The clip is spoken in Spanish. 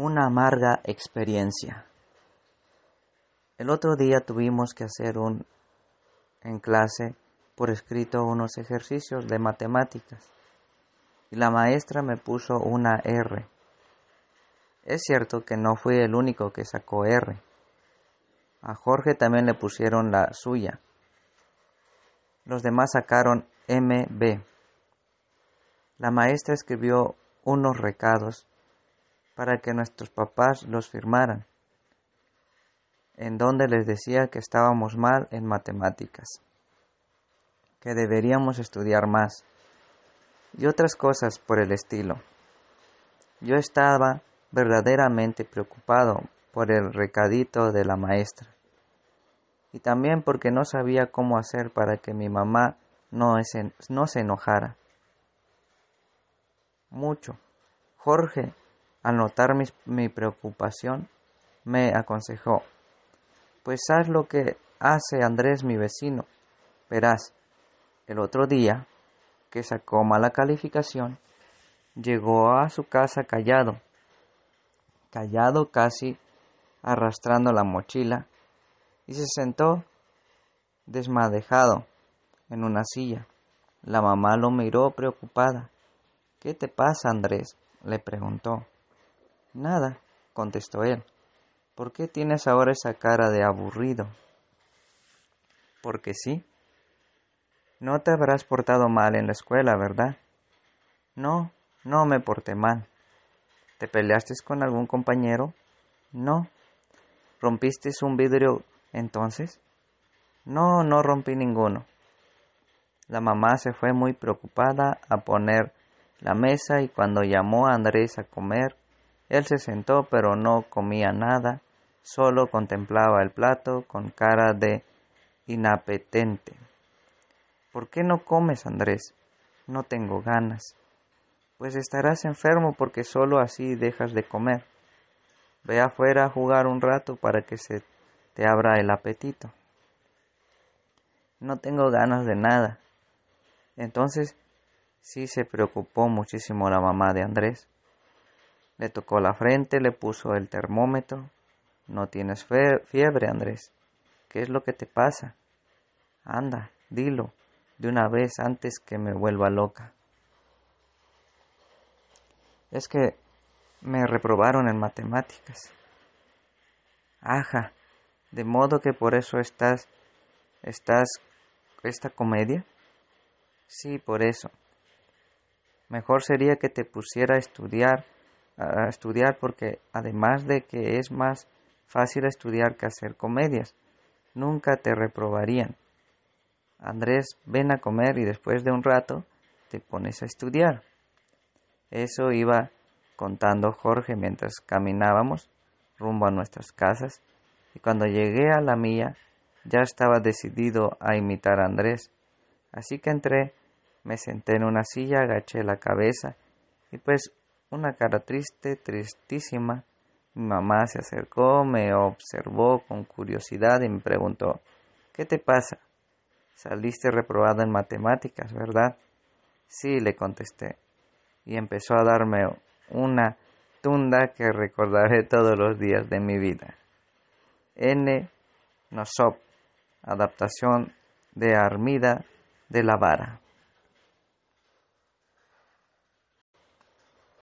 una amarga experiencia. El otro día tuvimos que hacer un, en clase por escrito unos ejercicios de matemáticas y la maestra me puso una R. Es cierto que no fui el único que sacó R. A Jorge también le pusieron la suya. Los demás sacaron MB. La maestra escribió unos recados para que nuestros papás los firmaran, en donde les decía que estábamos mal en matemáticas, que deberíamos estudiar más y otras cosas por el estilo. Yo estaba verdaderamente preocupado por el recadito de la maestra y también porque no sabía cómo hacer para que mi mamá no, no se enojara. Mucho. Jorge, al notar mi, preocupación, me aconsejó, pues haz lo que hace Andrés mi vecino. Verás, el otro día, que sacó mala calificación, llegó a su casa callado, callado casi arrastrando la mochila, y se sentó desmadejado en una silla. La mamá lo miró preocupada. ¿Qué te pasa, Andrés? le preguntó. Nada, contestó él. ¿Por qué tienes ahora esa cara de aburrido? Porque sí. No te habrás portado mal en la escuela, ¿verdad? No, no me porté mal. ¿Te peleaste con algún compañero? No. ¿Rompiste un vidrio entonces? No, no rompí ninguno. La mamá se fue muy preocupada a poner la mesa y cuando llamó a Andrés a comer, él se sentó, pero no comía nada, solo contemplaba el plato con cara de inapetente. ¿Por qué no comes, Andrés? No tengo ganas. Pues estarás enfermo porque solo así dejas de comer. Ve afuera a jugar un rato para que se te abra el apetito. No tengo ganas de nada. Entonces, sí se preocupó muchísimo la mamá de Andrés. Le tocó la frente, le puso el termómetro. No tienes fiebre, Andrés. ¿Qué es lo que te pasa? Anda, dilo, de una vez antes que me vuelva loca. Es que me reprobaron en matemáticas. ¡Aja! de modo que por eso estás, estás, esta comedia. Sí, por eso. Mejor sería que te pusiera a estudiar a estudiar porque además de que es más fácil estudiar que hacer comedias, nunca te reprobarían. Andrés, ven a comer y después de un rato te pones a estudiar. Eso iba contando Jorge mientras caminábamos rumbo a nuestras casas y cuando llegué a la mía ya estaba decidido a imitar a Andrés. Así que entré, me senté en una silla, agaché la cabeza y pues una cara triste, tristísima. Mi mamá se acercó, me observó con curiosidad y me preguntó, ¿qué te pasa? Saliste reprobada en matemáticas, ¿verdad? Sí, le contesté. Y empezó a darme una tunda que recordaré todos los días de mi vida. N. Nosop, adaptación de Armida de la Vara.